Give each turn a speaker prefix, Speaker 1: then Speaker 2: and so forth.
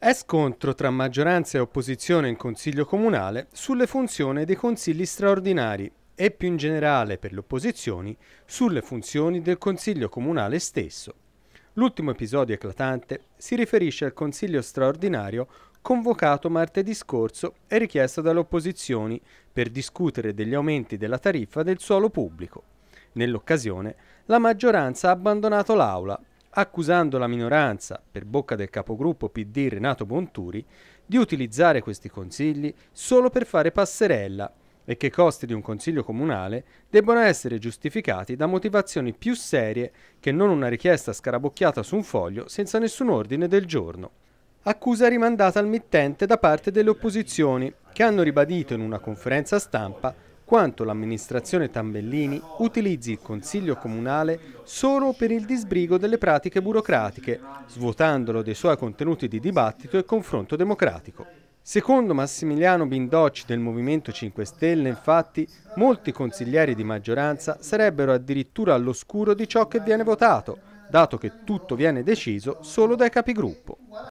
Speaker 1: È scontro tra maggioranza e opposizione in Consiglio Comunale sulle funzioni dei consigli straordinari e più in generale per le opposizioni sulle funzioni del Consiglio Comunale stesso. L'ultimo episodio eclatante si riferisce al Consiglio straordinario convocato martedì scorso e richiesto dalle opposizioni per discutere degli aumenti della tariffa del suolo pubblico. Nell'occasione la maggioranza ha abbandonato l'aula accusando la minoranza, per bocca del capogruppo PD Renato Monturi, di utilizzare questi consigli solo per fare passerella e che i costi di un consiglio comunale debbano essere giustificati da motivazioni più serie che non una richiesta scarabocchiata su un foglio senza nessun ordine del giorno. Accusa rimandata al mittente da parte delle opposizioni, che hanno ribadito in una conferenza stampa quanto l'amministrazione Tambellini utilizzi il Consiglio Comunale solo per il disbrigo delle pratiche burocratiche, svuotandolo dei suoi contenuti di dibattito e confronto democratico. Secondo Massimiliano Bindocci del Movimento 5 Stelle, infatti, molti consiglieri di maggioranza sarebbero addirittura all'oscuro di ciò che viene votato, dato che tutto viene deciso solo dai capigruppo.